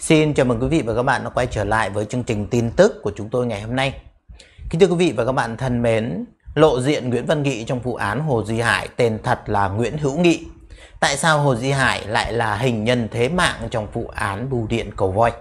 Xin chào mừng quý vị và các bạn đã quay trở lại với chương trình tin tức của chúng tôi ngày hôm nay. Kính thưa quý vị và các bạn thân mến, lộ diện Nguyễn Văn Nghị trong vụ án Hồ Duy Hải tên thật là Nguyễn Hữu Nghị. Tại sao Hồ Duy Hải lại là hình nhân thế mạng trong vụ án bưu điện cầu voi?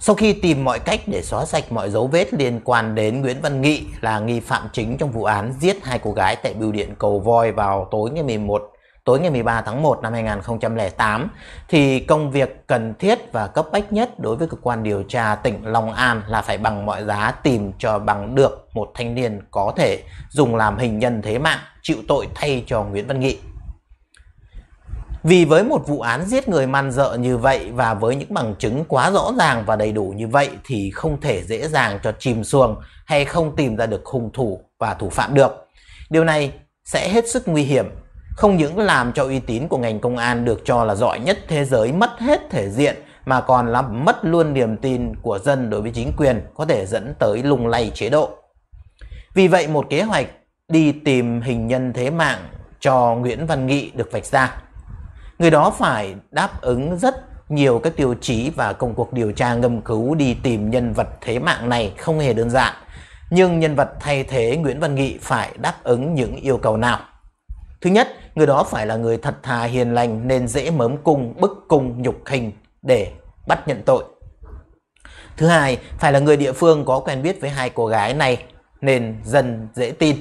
Sau khi tìm mọi cách để xóa sạch mọi dấu vết liên quan đến Nguyễn Văn Nghị là nghi phạm chính trong vụ án giết hai cô gái tại bưu điện cầu voi vào tối ngày 11 tối ngày 13 tháng 1 năm 2008 thì công việc cần thiết và cấp bách nhất đối với cơ quan điều tra tỉnh Long An là phải bằng mọi giá tìm cho bằng được một thanh niên có thể dùng làm hình nhân thế mạng chịu tội thay cho Nguyễn Văn Nghị. Vì với một vụ án giết người man dợ như vậy và với những bằng chứng quá rõ ràng và đầy đủ như vậy thì không thể dễ dàng cho chìm xuồng hay không tìm ra được hung thủ và thủ phạm được. Điều này sẽ hết sức nguy hiểm không những làm cho uy tín của ngành công an được cho là giỏi nhất thế giới mất hết thể diện mà còn làm mất luôn niềm tin của dân đối với chính quyền có thể dẫn tới lung lay chế độ. Vì vậy một kế hoạch đi tìm hình nhân thế mạng cho Nguyễn Văn Nghị được vạch ra. Người đó phải đáp ứng rất nhiều các tiêu chí và công cuộc điều tra ngâm cứu đi tìm nhân vật thế mạng này không hề đơn giản. Nhưng nhân vật thay thế Nguyễn Văn Nghị phải đáp ứng những yêu cầu nào? Thứ nhất, người đó phải là người thật thà hiền lành nên dễ mớm cung, bức cung, nhục hình để bắt nhận tội. Thứ hai, phải là người địa phương có quen biết với hai cô gái này nên dần dễ tin.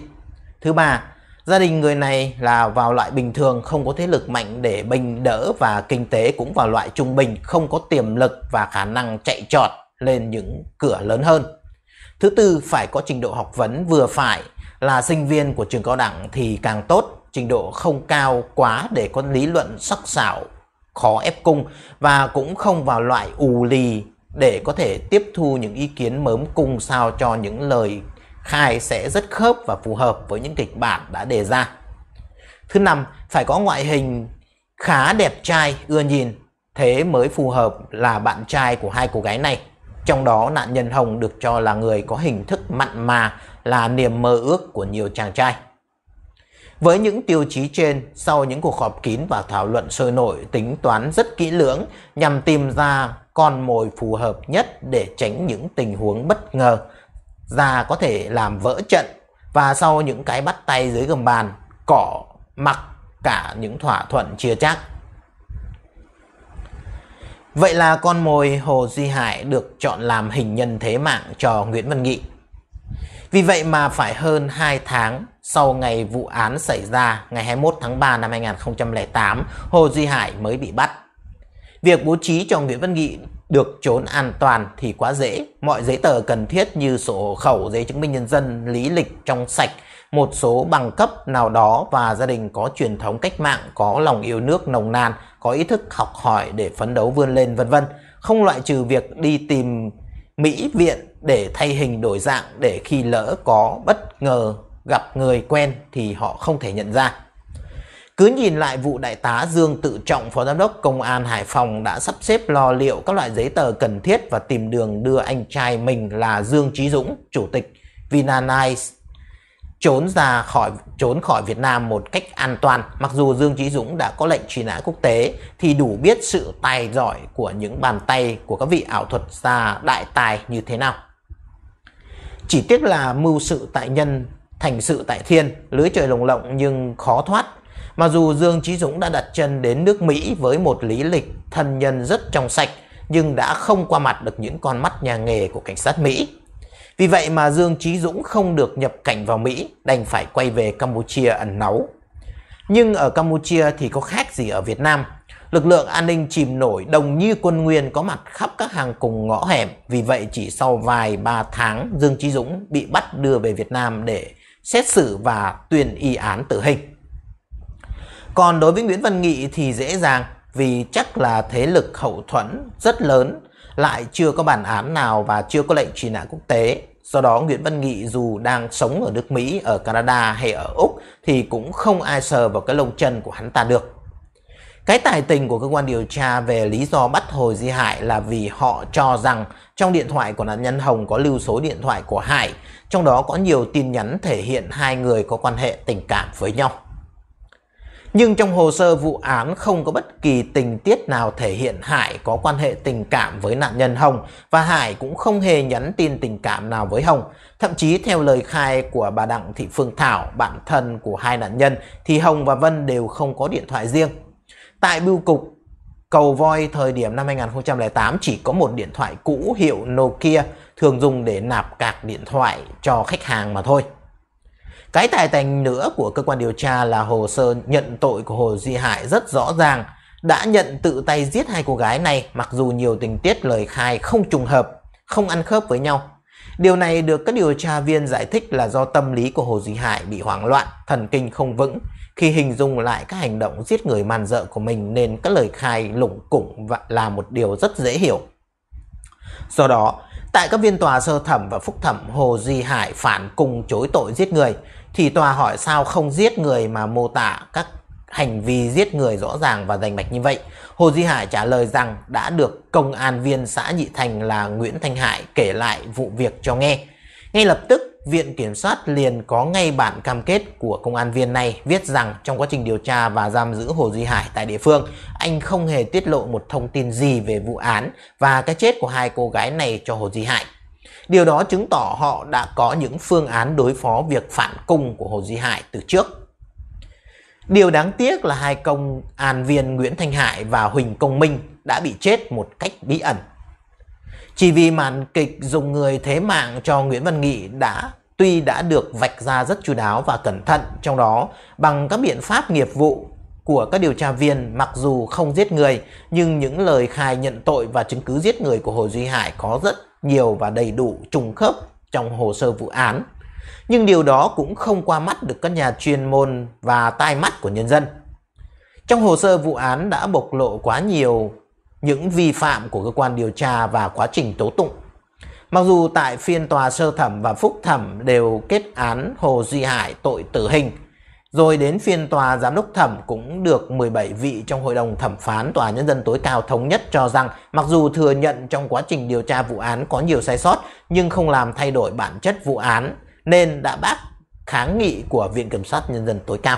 Thứ ba, gia đình người này là vào loại bình thường không có thế lực mạnh để bình đỡ và kinh tế cũng vào loại trung bình không có tiềm lực và khả năng chạy trọt lên những cửa lớn hơn. Thứ tư, phải có trình độ học vấn vừa phải là sinh viên của trường cao đẳng thì càng tốt trình độ không cao quá để có lý luận sắc sảo khó ép cung và cũng không vào loại ù lì để có thể tiếp thu những ý kiến mớm cung sao cho những lời khai sẽ rất khớp và phù hợp với những kịch bản đã đề ra. Thứ năm, phải có ngoại hình khá đẹp trai, ưa nhìn, thế mới phù hợp là bạn trai của hai cô gái này. Trong đó nạn nhân Hồng được cho là người có hình thức mặn mà là niềm mơ ước của nhiều chàng trai. Với những tiêu chí trên, sau những cuộc họp kín và thảo luận sôi nổi tính toán rất kỹ lưỡng nhằm tìm ra con mồi phù hợp nhất để tránh những tình huống bất ngờ, ra có thể làm vỡ trận và sau những cái bắt tay dưới gầm bàn, cỏ, mặc cả những thỏa thuận chia chắc Vậy là con mồi Hồ Duy Hải được chọn làm hình nhân thế mạng cho Nguyễn Văn Nghị. Vì vậy mà phải hơn 2 tháng sau ngày vụ án xảy ra ngày 21 tháng 3 năm 2008, Hồ Duy Hải mới bị bắt. Việc bố trí cho Nguyễn Văn Nghị được trốn an toàn thì quá dễ. Mọi giấy tờ cần thiết như sổ hộ khẩu, giấy chứng minh nhân dân, lý lịch trong sạch, một số bằng cấp nào đó và gia đình có truyền thống cách mạng, có lòng yêu nước nồng nàn, có ý thức học hỏi để phấn đấu vươn lên vân vân. Không loại trừ việc đi tìm Mỹ viện để thay hình đổi dạng để khi lỡ có bất ngờ gặp người quen thì họ không thể nhận ra. Cứ nhìn lại vụ đại tá Dương Tự Trọng Phó Giám đốc Công an Hải Phòng đã sắp xếp lo liệu các loại giấy tờ cần thiết và tìm đường đưa anh trai mình là Dương Trí Dũng, Chủ tịch Vinanice trốn ra khỏi trốn khỏi Việt Nam một cách an toàn. Mặc dù Dương Chí Dũng đã có lệnh truy nã quốc tế thì đủ biết sự tài giỏi của những bàn tay của các vị ảo thuật gia đại tài như thế nào. Chỉ tiếc là mưu sự tại nhân thành sự tại thiên, lưới trời lồng lộng nhưng khó thoát. Mặc dù Dương Chí Dũng đã đặt chân đến nước Mỹ với một lý lịch thân nhân rất trong sạch, nhưng đã không qua mặt được những con mắt nhà nghề của cảnh sát Mỹ. Vì vậy mà Dương Chí Dũng không được nhập cảnh vào Mỹ, đành phải quay về Campuchia ẩn náu. Nhưng ở Campuchia thì có khác gì ở Việt Nam. Lực lượng an ninh chìm nổi đồng như quân nguyên có mặt khắp các hàng cùng ngõ hẻm. Vì vậy chỉ sau vài ba tháng Dương Chí Dũng bị bắt đưa về Việt Nam để xét xử và tuyên y án tử hình. Còn đối với Nguyễn Văn Nghị thì dễ dàng vì chắc là thế lực hậu thuẫn rất lớn lại chưa có bản án nào và chưa có lệnh truy nã quốc tế. Do đó Nguyễn Văn Nghị dù đang sống ở nước Mỹ, ở Canada hay ở Úc thì cũng không ai sờ vào cái lông chân của hắn ta được. Cái tài tình của cơ quan điều tra về lý do bắt hồi di Hải là vì họ cho rằng trong điện thoại của nạn nhân Hồng có lưu số điện thoại của Hải, trong đó có nhiều tin nhắn thể hiện hai người có quan hệ tình cảm với nhau. Nhưng trong hồ sơ vụ án không có bất kỳ tình tiết nào thể hiện Hải có quan hệ tình cảm với nạn nhân Hồng và Hải cũng không hề nhắn tin tình cảm nào với Hồng. Thậm chí theo lời khai của bà Đặng Thị Phương Thảo, bạn thân của hai nạn nhân thì Hồng và Vân đều không có điện thoại riêng. Tại bưu cục cầu voi thời điểm năm 2008 chỉ có một điện thoại cũ hiệu Nokia thường dùng để nạp cạc điện thoại cho khách hàng mà thôi. Cái tài tành nữa của cơ quan điều tra là hồ sơ nhận tội của Hồ Duy Hải rất rõ ràng đã nhận tự tay giết hai cô gái này mặc dù nhiều tình tiết lời khai không trùng hợp, không ăn khớp với nhau. Điều này được các điều tra viên giải thích là do tâm lý của Hồ Duy Hải bị hoảng loạn, thần kinh không vững, khi hình dung lại các hành động giết người man dợ của mình nên các lời khai lủng củng là một điều rất dễ hiểu. Do đó, tại các viên tòa sơ thẩm và phúc thẩm Hồ Duy Hải phản cùng chối tội giết người thì tòa hỏi sao không giết người mà mô tả các hành vi giết người rõ ràng và rành mạch như vậy. Hồ Duy Hải trả lời rằng đã được công an viên xã Nhị Thành là Nguyễn Thanh Hải kể lại vụ việc cho nghe. Ngay lập tức, Viện Kiểm soát liền có ngay bản cam kết của công an viên này viết rằng trong quá trình điều tra và giam giữ Hồ Duy Hải tại địa phương, anh không hề tiết lộ một thông tin gì về vụ án và cái chết của hai cô gái này cho Hồ Duy Hải. Điều đó chứng tỏ họ đã có những phương án đối phó việc phản cung của Hồ Duy Hải từ trước. Điều đáng tiếc là hai công an viên Nguyễn Thanh Hải và Huỳnh Công Minh đã bị chết một cách bí ẩn chỉ vì màn kịch dùng người thế mạng cho Nguyễn Văn Nghị đã tuy đã được vạch ra rất chú đáo và cẩn thận, trong đó bằng các biện pháp nghiệp vụ của các điều tra viên mặc dù không giết người nhưng những lời khai nhận tội và chứng cứ giết người của Hồ Duy Hải có rất nhiều và đầy đủ trùng khớp trong hồ sơ vụ án. Nhưng điều đó cũng không qua mắt được các nhà chuyên môn và tai mắt của nhân dân. Trong hồ sơ vụ án đã bộc lộ quá nhiều những vi phạm của cơ quan điều tra và quá trình tố tụng. Mặc dù tại phiên tòa sơ thẩm và phúc thẩm đều kết án Hồ Duy Hải tội tử hình, rồi đến phiên tòa giám đốc thẩm cũng được 17 vị trong hội đồng thẩm phán tòa nhân dân tối cao thống nhất cho rằng mặc dù thừa nhận trong quá trình điều tra vụ án có nhiều sai sót nhưng không làm thay đổi bản chất vụ án nên đã bác kháng nghị của Viện Kiểm sát Nhân dân tối cao.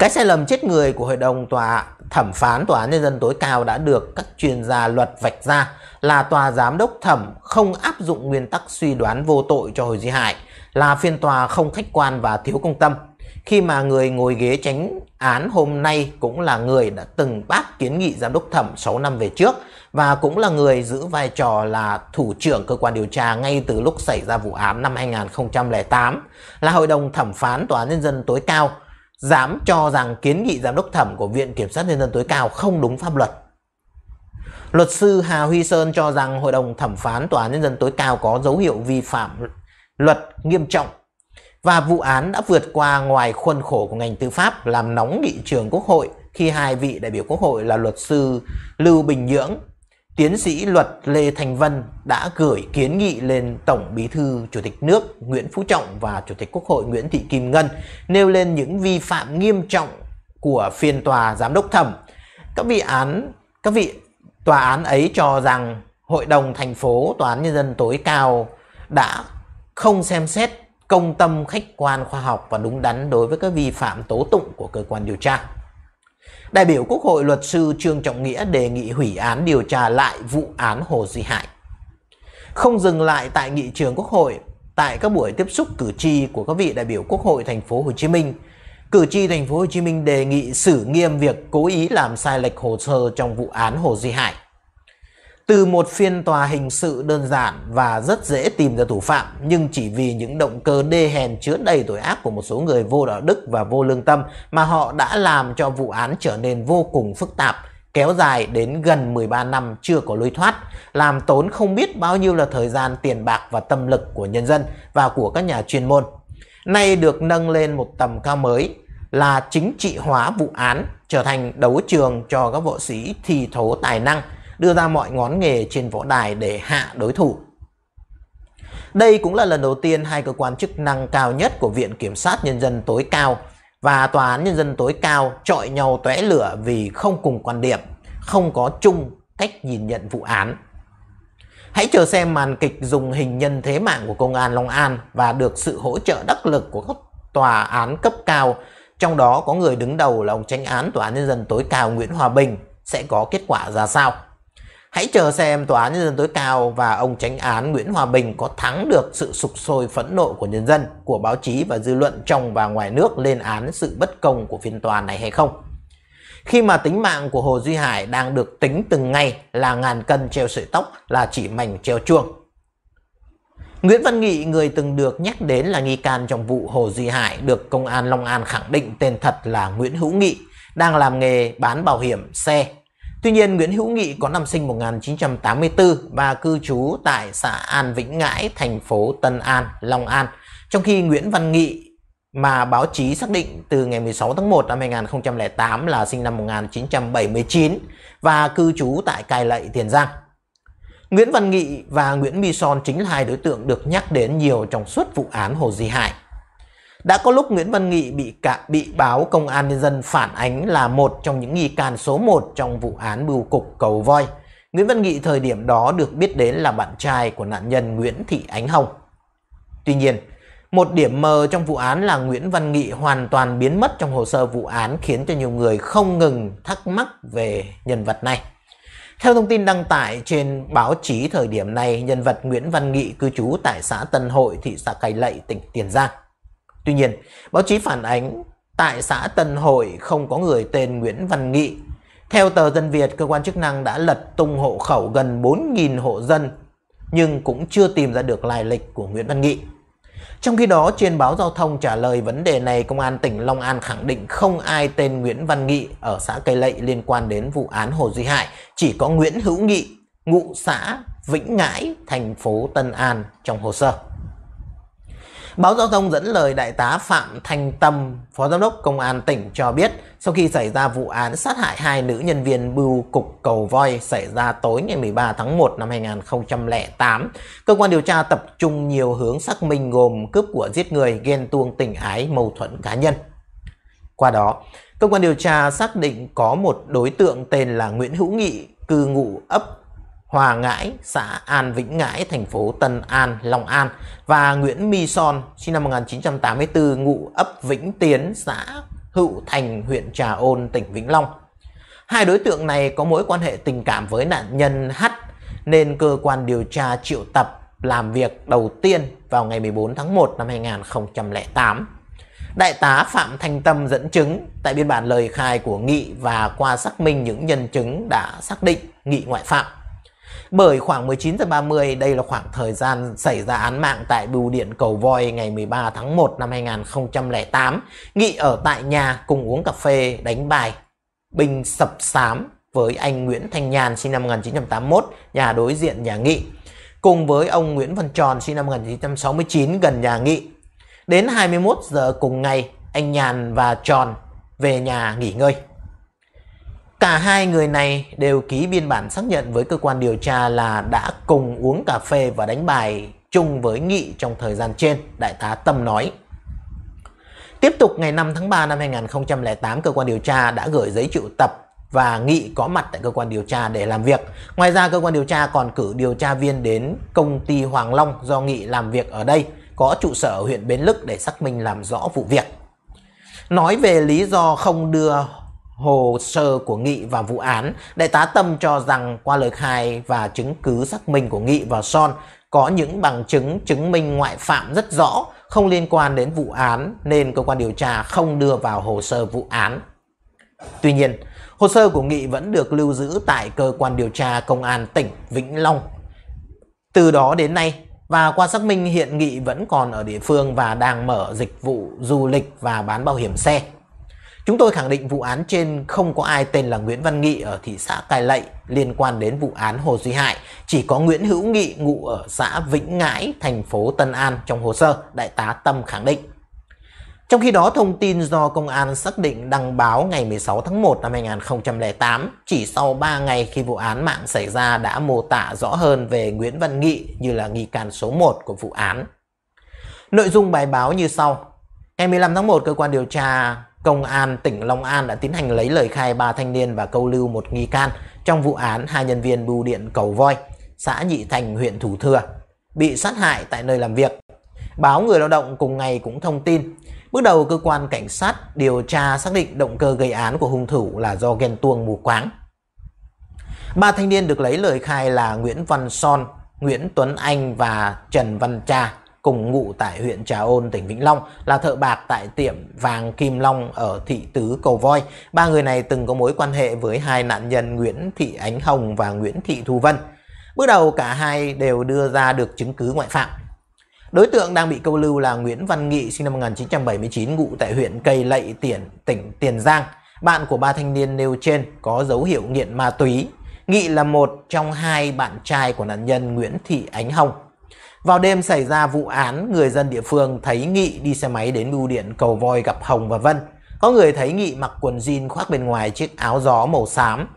Cái sai lầm chết người của Hội đồng tòa thẩm phán Tòa án Nhân dân tối cao đã được các chuyên gia luật vạch ra là Tòa Giám đốc thẩm không áp dụng nguyên tắc suy đoán vô tội cho Hồi Duy Hải, là phiên tòa không khách quan và thiếu công tâm. Khi mà người ngồi ghế tránh án hôm nay cũng là người đã từng bác kiến nghị giám đốc thẩm 6 năm về trước và cũng là người giữ vai trò là thủ trưởng cơ quan điều tra ngay từ lúc xảy ra vụ án năm 2008, là hội đồng thẩm phán Tòa án Nhân dân tối cao dám cho rằng kiến nghị giám đốc thẩm của Viện Kiểm sát Nhân dân tối cao không đúng pháp luật. Luật sư Hà Huy Sơn cho rằng Hội đồng Thẩm phán Tòa án Nhân dân tối cao có dấu hiệu vi phạm luật nghiêm trọng và vụ án đã vượt qua ngoài khuôn khổ của ngành tư pháp làm nóng nghị trường quốc hội khi hai vị đại biểu quốc hội là luật sư Lưu Bình Nhưỡng Tiến sĩ luật Lê Thành Vân đã gửi kiến nghị lên Tổng Bí thư Chủ tịch nước Nguyễn Phú Trọng và Chủ tịch Quốc hội Nguyễn Thị Kim Ngân nêu lên những vi phạm nghiêm trọng của phiên tòa giám đốc thẩm. Các vị án các vị tòa án ấy cho rằng Hội đồng thành phố Tòa án nhân dân tối cao đã không xem xét công tâm khách quan khoa học và đúng đắn đối với các vi phạm tố tụng của cơ quan điều tra. Đại biểu Quốc hội luật sư Trương Trọng Nghĩa đề nghị hủy án điều tra lại vụ án Hồ Duy Hải. Không dừng lại tại nghị trường Quốc hội, tại các buổi tiếp xúc cử tri của các vị đại biểu Quốc hội thành phố Hồ Chí Minh, cử tri thành phố Hồ Chí Minh đề nghị xử nghiêm việc cố ý làm sai lệch hồ sơ trong vụ án Hồ Duy Hải từ một phiên tòa hình sự đơn giản và rất dễ tìm ra thủ phạm nhưng chỉ vì những động cơ đê hèn chứa đầy tội ác của một số người vô đạo đức và vô lương tâm mà họ đã làm cho vụ án trở nên vô cùng phức tạp kéo dài đến gần 13 năm chưa có lối thoát, làm tốn không biết bao nhiêu là thời gian, tiền bạc và tâm lực của nhân dân và của các nhà chuyên môn. Nay được nâng lên một tầm cao mới là chính trị hóa vụ án, trở thành đấu trường cho các võ sĩ thi thố tài năng, đưa ra mọi ngón nghề trên võ đài để hạ đối thủ. Đây cũng là lần đầu tiên hai cơ quan chức năng cao nhất của Viện Kiểm sát Nhân dân tối cao và Tòa án Nhân dân tối cao trọi nhau tóe lửa vì không cùng quan điểm, không có chung cách nhìn nhận vụ án. Hãy chờ xem màn kịch dùng hình nhân thế mạng của Công an Long An và được sự hỗ trợ đắc lực của các tòa án cấp cao, trong đó có người đứng đầu là ông tranh án Tòa án Nhân dân tối cao Nguyễn Hòa Bình sẽ có kết quả ra sao. Hãy chờ xem Tòa án Nhân dân tối cao và ông tránh án Nguyễn Hòa Bình có thắng được sự sục sôi phẫn nộ của nhân dân, của báo chí và dư luận trong và ngoài nước lên án sự bất công của phiên tòa này hay không. Khi mà tính mạng của Hồ Duy Hải đang được tính từng ngày là ngàn cân treo sợi tóc, là chỉ mảnh treo chuông. Nguyễn Văn Nghị, người từng được nhắc đến là nghi can trong vụ Hồ Duy Hải, được Công an Long An khẳng định tên thật là Nguyễn Hữu Nghị, đang làm nghề bán bảo hiểm xe Tuy nhiên, Nguyễn Hữu Nghị có năm sinh 1984 và cư trú tại xã An Vĩnh Ngãi, thành phố Tân An, Long An, trong khi Nguyễn Văn Nghị mà báo chí xác định từ ngày 16 tháng 1 năm 2008 là sinh năm 1979 và cư trú tại Cai Lậy, Tiền Giang. Nguyễn Văn Nghị và Nguyễn My Son chính là hai đối tượng được nhắc đến nhiều trong suốt vụ án Hồ Di Hải. Đã có lúc Nguyễn Văn Nghị bị cả, bị báo Công an Nhân dân phản ánh là một trong những nghi can số 1 trong vụ án bưu cục cầu voi. Nguyễn Văn Nghị thời điểm đó được biết đến là bạn trai của nạn nhân Nguyễn Thị Ánh Hồng. Tuy nhiên, một điểm mờ trong vụ án là Nguyễn Văn Nghị hoàn toàn biến mất trong hồ sơ vụ án khiến cho nhiều người không ngừng thắc mắc về nhân vật này. Theo thông tin đăng tải trên báo chí thời điểm này, nhân vật Nguyễn Văn Nghị cư trú tại xã Tân Hội, thị xã Cai Lậy, tỉnh Tiền Giang. Tuy nhiên, báo chí phản ánh tại xã Tân Hội không có người tên Nguyễn Văn Nghị. Theo tờ Dân Việt, cơ quan chức năng đã lật tung hộ khẩu gần 4.000 hộ dân nhưng cũng chưa tìm ra được lai lịch của Nguyễn Văn Nghị. Trong khi đó, trên báo giao thông trả lời vấn đề này, Công an tỉnh Long An khẳng định không ai tên Nguyễn Văn Nghị ở xã Cây Lậy liên quan đến vụ án Hồ Duy Hải, chỉ có Nguyễn Hữu Nghị, ngụ xã Vĩnh Ngãi, thành phố Tân An trong hồ sơ. Báo Giao thông dẫn lời Đại tá Phạm Thanh Tâm, Phó Giám đốc Công an tỉnh cho biết, sau khi xảy ra vụ án sát hại hai nữ nhân viên bưu cục cầu voi xảy ra tối ngày 13 tháng 1 năm 2008, cơ quan điều tra tập trung nhiều hướng xác minh gồm cướp của giết người, ghen tuông tình ái, mâu thuẫn cá nhân. Qua đó, cơ quan điều tra xác định có một đối tượng tên là Nguyễn Hữu Nghị, cư ngụ ấp Hòa Ngãi, xã An Vĩnh Ngãi, thành phố Tân An, Long An và Nguyễn My Son, sinh năm 1984, ngụ ấp Vĩnh Tiến, xã Hữu Thành, huyện Trà Ôn, tỉnh Vĩnh Long. Hai đối tượng này có mối quan hệ tình cảm với nạn nhân H nên cơ quan điều tra triệu tập làm việc đầu tiên vào ngày 14 tháng 1 năm 2008. Đại tá Phạm Thanh Tâm dẫn chứng tại biên bản lời khai của Nghị và qua xác minh những nhân chứng đã xác định Nghị ngoại phạm bởi khoảng 19 giờ 30 đây là khoảng thời gian xảy ra án mạng tại bưu điện Cầu Voi ngày 13 tháng 1 năm 2008. Nghị ở tại nhà cùng uống cà phê đánh bài. Bình sập sám với anh Nguyễn Thanh Nhàn sinh năm 1981, nhà đối diện nhà Nghị. Cùng với ông Nguyễn Văn Tròn sinh năm 1969 gần nhà Nghị. Đến 21 giờ cùng ngày, anh Nhàn và Tròn về nhà nghỉ ngơi. Cả hai người này đều ký biên bản xác nhận với cơ quan điều tra là đã cùng uống cà phê và đánh bài chung với Nghị trong thời gian trên, Đại tá Tâm nói. Tiếp tục ngày 5 tháng 3 năm 2008, cơ quan điều tra đã gửi giấy triệu tập và Nghị có mặt tại cơ quan điều tra để làm việc. Ngoài ra, cơ quan điều tra còn cử điều tra viên đến công ty Hoàng Long do Nghị làm việc ở đây, có trụ sở ở huyện Bến Lức để xác minh làm rõ vụ việc. Nói về lý do không đưa hồ sơ của Nghị và vụ án, Đại tá Tâm cho rằng qua lời khai và chứng cứ xác minh của Nghị và Son có những bằng chứng chứng minh ngoại phạm rất rõ không liên quan đến vụ án nên cơ quan điều tra không đưa vào hồ sơ vụ án. Tuy nhiên, hồ sơ của Nghị vẫn được lưu giữ tại cơ quan điều tra công an tỉnh Vĩnh Long. Từ đó đến nay, và qua xác minh hiện Nghị vẫn còn ở địa phương và đang mở dịch vụ du lịch và bán bảo hiểm xe. Chúng tôi khẳng định vụ án trên không có ai tên là Nguyễn Văn Nghị ở thị xã Cai Lậy liên quan đến vụ án Hồ Duy Hải, chỉ có Nguyễn Hữu Nghị ngụ ở xã Vĩnh Ngãi, thành phố Tân An trong hồ sơ, Đại tá Tâm khẳng định. Trong khi đó, thông tin do công an xác định đăng báo ngày 16 tháng 1 năm 2008, chỉ sau 3 ngày khi vụ án mạng xảy ra đã mô tả rõ hơn về Nguyễn Văn Nghị như là nghi can số 1 của vụ án. Nội dung bài báo như sau. Ngày 15 tháng 1, cơ quan điều tra Công an tỉnh Long An đã tiến hành lấy lời khai ba thanh niên và câu lưu một nghi can trong vụ án hai nhân viên bưu điện Cầu Voi, xã Nhị Thành, huyện Thủ Thừa, bị sát hại tại nơi làm việc. Báo Người Lao động cùng ngày cũng thông tin, bước đầu cơ quan cảnh sát điều tra xác định động cơ gây án của hung thủ là do ghen tuông mù quáng. Ba thanh niên được lấy lời khai là Nguyễn Văn Son, Nguyễn Tuấn Anh và Trần Văn Tra cùng ngụ tại huyện Trà Ôn, tỉnh Vĩnh Long, là thợ bạc tại tiệm vàng Kim Long ở thị Tứ Cầu Voi. Ba người này từng có mối quan hệ với hai nạn nhân Nguyễn Thị Ánh Hồng và Nguyễn Thị Thu Vân. Bước đầu cả hai đều đưa ra được chứng cứ ngoại phạm. Đối tượng đang bị câu lưu là Nguyễn Văn Nghị sinh năm 1979 ngụ tại huyện Cây Lậy, Tiền, tỉnh Tiền Giang. Bạn của ba thanh niên nêu trên có dấu hiệu nghiện ma túy. Nghị là một trong hai bạn trai của nạn nhân Nguyễn Thị Ánh Hồng. Vào đêm xảy ra vụ án, người dân địa phương thấy Nghị đi xe máy đến bưu điện cầu voi gặp Hồng và Vân. Có người thấy Nghị mặc quần jean khoác bên ngoài chiếc áo gió màu xám.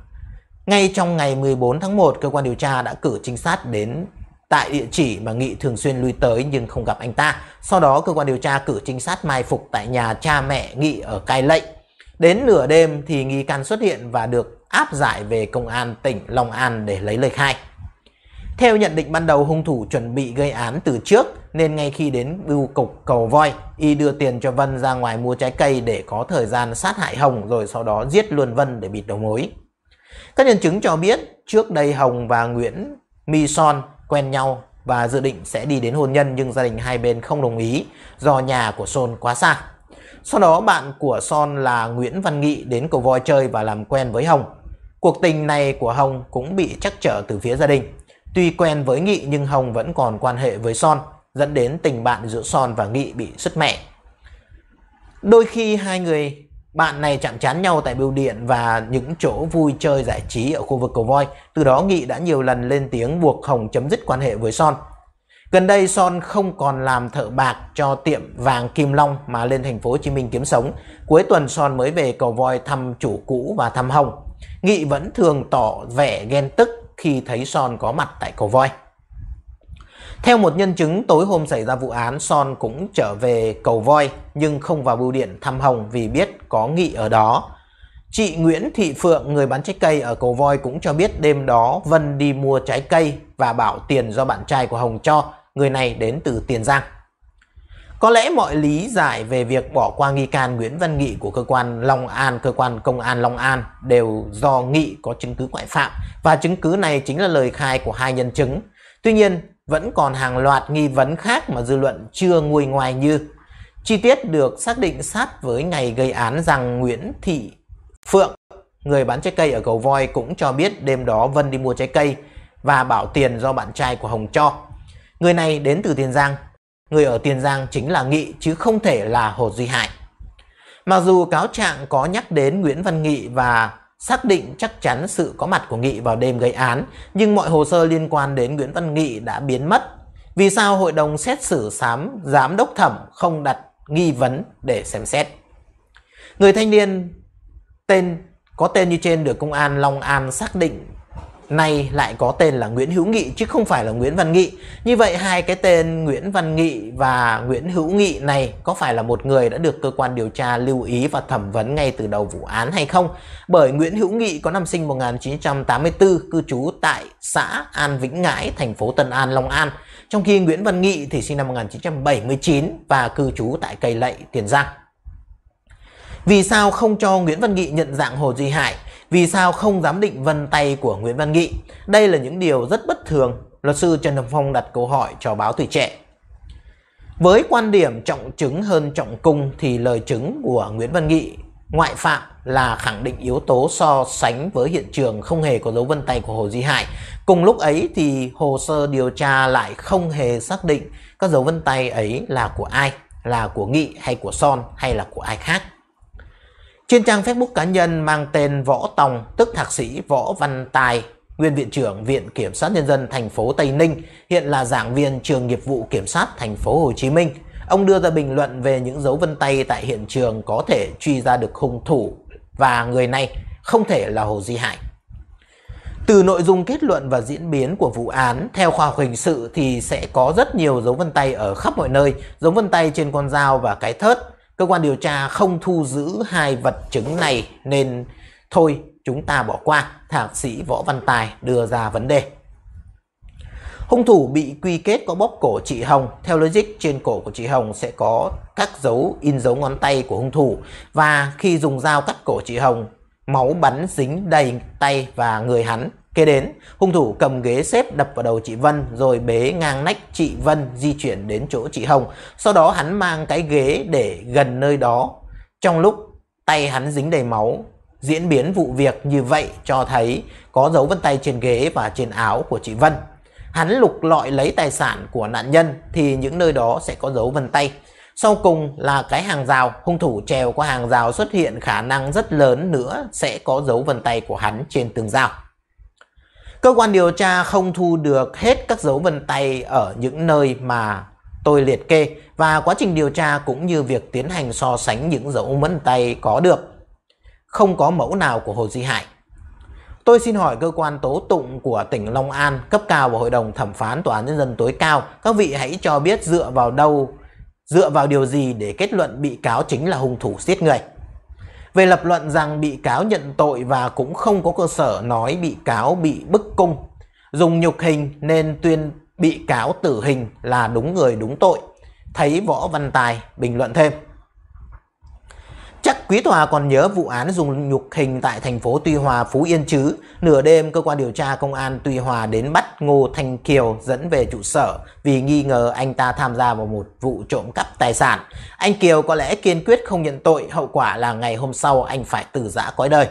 Ngay trong ngày 14 tháng 1, cơ quan điều tra đã cử trinh sát đến tại địa chỉ mà Nghị thường xuyên lui tới nhưng không gặp anh ta. Sau đó cơ quan điều tra cử trinh sát mai phục tại nhà cha mẹ Nghị ở Cai Lệnh. Đến nửa đêm thì nghi can xuất hiện và được áp giải về công an tỉnh Long An để lấy lời khai. Theo nhận định ban đầu, hung thủ chuẩn bị gây án từ trước nên ngay khi đến bưu cục cầu voi, y đưa tiền cho Vân ra ngoài mua trái cây để có thời gian sát hại Hồng rồi sau đó giết luôn Vân để bịt đầu mối. Các nhân chứng cho biết trước đây Hồng và Nguyễn My Son quen nhau và dự định sẽ đi đến hôn nhân nhưng gia đình hai bên không đồng ý do nhà của Son quá xa. Sau đó bạn của Son là Nguyễn Văn Nghị đến cầu voi chơi và làm quen với Hồng. Cuộc tình này của Hồng cũng bị trắc trở từ phía gia đình. Tuy quen với Nghị nhưng Hồng vẫn còn quan hệ với Son, dẫn đến tình bạn giữa Son và Nghị bị sứt mẻ. Đôi khi hai người bạn này chạm chán nhau tại bưu điện và những chỗ vui chơi giải trí ở khu vực cầu voi. Từ đó Nghị đã nhiều lần lên tiếng buộc Hồng chấm dứt quan hệ với Son. Gần đây Son không còn làm thợ bạc cho tiệm vàng Kim Long mà lên thành phố Hồ Chí Minh kiếm sống. Cuối tuần Son mới về cầu voi thăm chủ cũ và thăm Hồng. Nghị vẫn thường tỏ vẻ ghen tức khi thấy Son có mặt tại cầu voi. Theo một nhân chứng, tối hôm xảy ra vụ án, Son cũng trở về cầu voi nhưng không vào bưu điện thăm Hồng vì biết có nghị ở đó. Chị Nguyễn Thị Phượng, người bán trái cây ở cầu voi cũng cho biết đêm đó Vân đi mua trái cây và bảo tiền do bạn trai của Hồng cho, người này đến từ Tiền Giang. Có lẽ mọi lý giải về việc bỏ qua nghi can Nguyễn Văn Nghị của cơ quan Long An, cơ quan công an Long An đều do Nghị có chứng cứ ngoại phạm và chứng cứ này chính là lời khai của hai nhân chứng. Tuy nhiên, vẫn còn hàng loạt nghi vấn khác mà dư luận chưa nguôi ngoài như chi tiết được xác định sát với ngày gây án rằng Nguyễn Thị Phượng, người bán trái cây ở cầu voi cũng cho biết đêm đó Vân đi mua trái cây và bảo tiền do bạn trai của Hồng cho. Người này đến từ Tiền Giang người ở Tiền Giang chính là Nghị chứ không thể là Hồ Duy Hải. Mặc dù cáo trạng có nhắc đến Nguyễn Văn Nghị và xác định chắc chắn sự có mặt của Nghị vào đêm gây án, nhưng mọi hồ sơ liên quan đến Nguyễn Văn Nghị đã biến mất. Vì sao hội đồng xét xử sám giám đốc thẩm không đặt nghi vấn để xem xét? Người thanh niên tên có tên như trên được công an Long An xác định nay lại có tên là Nguyễn Hữu Nghị chứ không phải là Nguyễn Văn Nghị. Như vậy hai cái tên Nguyễn Văn Nghị và Nguyễn Hữu Nghị này có phải là một người đã được cơ quan điều tra lưu ý và thẩm vấn ngay từ đầu vụ án hay không? Bởi Nguyễn Hữu Nghị có năm sinh 1984, cư trú tại xã An Vĩnh Ngãi, thành phố Tân An, Long An. Trong khi Nguyễn Văn Nghị thì sinh năm 1979 và cư trú tại Cây Lậy, Tiền Giang. Vì sao không cho Nguyễn Văn Nghị nhận dạng Hồ Duy Hải? Vì sao không giám định vân tay của Nguyễn Văn Nghị? Đây là những điều rất bất thường, luật sư Trần Hồng Phong đặt câu hỏi cho báo tuổi trẻ. Với quan điểm trọng chứng hơn trọng cung thì lời chứng của Nguyễn Văn Nghị ngoại phạm là khẳng định yếu tố so sánh với hiện trường không hề có dấu vân tay của Hồ Di Hải. Cùng lúc ấy thì hồ sơ điều tra lại không hề xác định các dấu vân tay ấy là của ai, là của Nghị hay của Son hay là của ai khác. Trên trang Facebook cá nhân mang tên Võ Tòng, tức Thạc sĩ Võ Văn Tài, nguyên viện trưởng Viện Kiểm sát Nhân dân thành phố Tây Ninh, hiện là giảng viên trường nghiệp vụ kiểm sát thành phố Hồ Chí Minh. Ông đưa ra bình luận về những dấu vân tay tại hiện trường có thể truy ra được hung thủ và người này không thể là Hồ Di Hải. Từ nội dung kết luận và diễn biến của vụ án, theo khoa học hình sự thì sẽ có rất nhiều dấu vân tay ở khắp mọi nơi, dấu vân tay trên con dao và cái thớt, cơ quan điều tra không thu giữ hai vật chứng này nên thôi chúng ta bỏ qua, thạc sĩ Võ Văn Tài đưa ra vấn đề. Hung thủ bị quy kết có bóp cổ chị Hồng. Theo logic, trên cổ của chị Hồng sẽ có các dấu in dấu ngón tay của hung thủ. Và khi dùng dao cắt cổ chị Hồng, máu bắn dính đầy tay và người hắn Kế đến, hung thủ cầm ghế xếp đập vào đầu chị Vân rồi bế ngang nách chị Vân di chuyển đến chỗ chị Hồng. Sau đó hắn mang cái ghế để gần nơi đó. Trong lúc tay hắn dính đầy máu, diễn biến vụ việc như vậy cho thấy có dấu vân tay trên ghế và trên áo của chị Vân. Hắn lục lọi lấy tài sản của nạn nhân thì những nơi đó sẽ có dấu vân tay. Sau cùng là cái hàng rào, hung thủ trèo qua hàng rào xuất hiện khả năng rất lớn nữa sẽ có dấu vân tay của hắn trên tường rào. Cơ quan điều tra không thu được hết các dấu vân tay ở những nơi mà tôi liệt kê và quá trình điều tra cũng như việc tiến hành so sánh những dấu vân tay có được. Không có mẫu nào của Hồ Duy Hải. Tôi xin hỏi cơ quan tố tụng của tỉnh Long An cấp cao và Hội đồng thẩm phán Tòa án Nhân dân tối cao, các vị hãy cho biết dựa vào đâu, dựa vào điều gì để kết luận bị cáo chính là hung thủ giết người về lập luận rằng bị cáo nhận tội và cũng không có cơ sở nói bị cáo bị bức cung, dùng nhục hình nên tuyên bị cáo tử hình là đúng người đúng tội. Thấy Võ Văn Tài bình luận thêm. Chắc quý tòa còn nhớ vụ án dùng nhục hình tại thành phố Tuy Hòa, Phú Yên chứ. Nửa đêm, cơ quan điều tra công an Tuy Hòa đến bắt Ngô Thanh Kiều dẫn về trụ sở vì nghi ngờ anh ta tham gia vào một vụ trộm cắp tài sản. Anh Kiều có lẽ kiên quyết không nhận tội, hậu quả là ngày hôm sau anh phải từ giã cõi đời.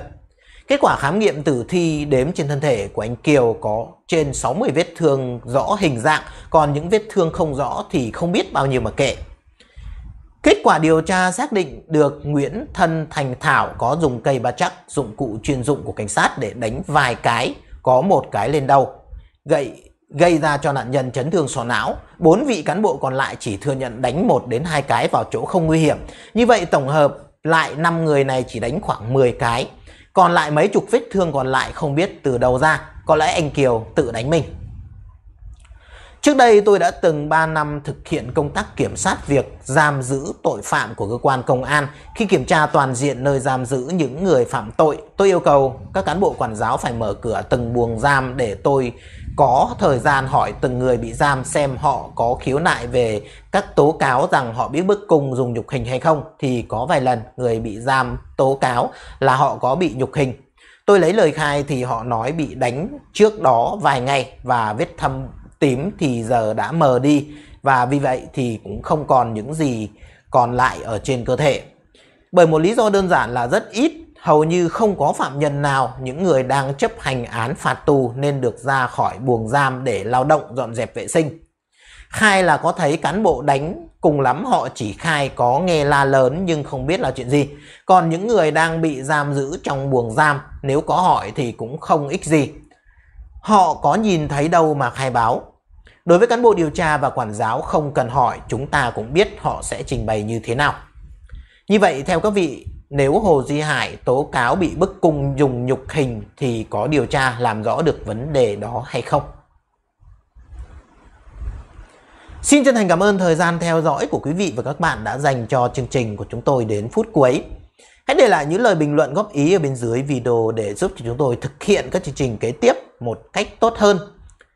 Kết quả khám nghiệm tử thi đếm trên thân thể của anh Kiều có trên 60 vết thương rõ hình dạng, còn những vết thương không rõ thì không biết bao nhiêu mà kệ. Kết quả điều tra xác định được Nguyễn Thân Thành Thảo có dùng cây ba chắc, dụng cụ chuyên dụng của cảnh sát để đánh vài cái, có một cái lên đầu, gậy gây ra cho nạn nhân chấn thương sọ não. Bốn vị cán bộ còn lại chỉ thừa nhận đánh một đến hai cái vào chỗ không nguy hiểm. Như vậy tổng hợp lại 5 người này chỉ đánh khoảng 10 cái. Còn lại mấy chục vết thương còn lại không biết từ đâu ra, có lẽ anh Kiều tự đánh mình. Trước đây tôi đã từng 3 năm thực hiện công tác kiểm sát việc giam giữ tội phạm của cơ quan công an. Khi kiểm tra toàn diện nơi giam giữ những người phạm tội, tôi yêu cầu các cán bộ quản giáo phải mở cửa từng buồng giam để tôi có thời gian hỏi từng người bị giam xem họ có khiếu nại về các tố cáo rằng họ bị bức cung dùng nhục hình hay không. Thì có vài lần người bị giam tố cáo là họ có bị nhục hình. Tôi lấy lời khai thì họ nói bị đánh trước đó vài ngày và vết thâm tím thì giờ đã mờ đi và vì vậy thì cũng không còn những gì còn lại ở trên cơ thể. Bởi một lý do đơn giản là rất ít, hầu như không có phạm nhân nào, những người đang chấp hành án phạt tù nên được ra khỏi buồng giam để lao động dọn dẹp vệ sinh. Khai là có thấy cán bộ đánh, cùng lắm họ chỉ khai có nghe la lớn nhưng không biết là chuyện gì. Còn những người đang bị giam giữ trong buồng giam, nếu có hỏi thì cũng không ích gì. Họ có nhìn thấy đâu mà khai báo, Đối với cán bộ điều tra và quản giáo không cần hỏi, chúng ta cũng biết họ sẽ trình bày như thế nào. Như vậy, theo các vị, nếu Hồ Duy Hải tố cáo bị bức cung dùng nhục hình thì có điều tra làm rõ được vấn đề đó hay không? Xin chân thành cảm ơn thời gian theo dõi của quý vị và các bạn đã dành cho chương trình của chúng tôi đến phút cuối. Hãy để lại những lời bình luận góp ý ở bên dưới video để giúp cho chúng tôi thực hiện các chương trình kế tiếp một cách tốt hơn.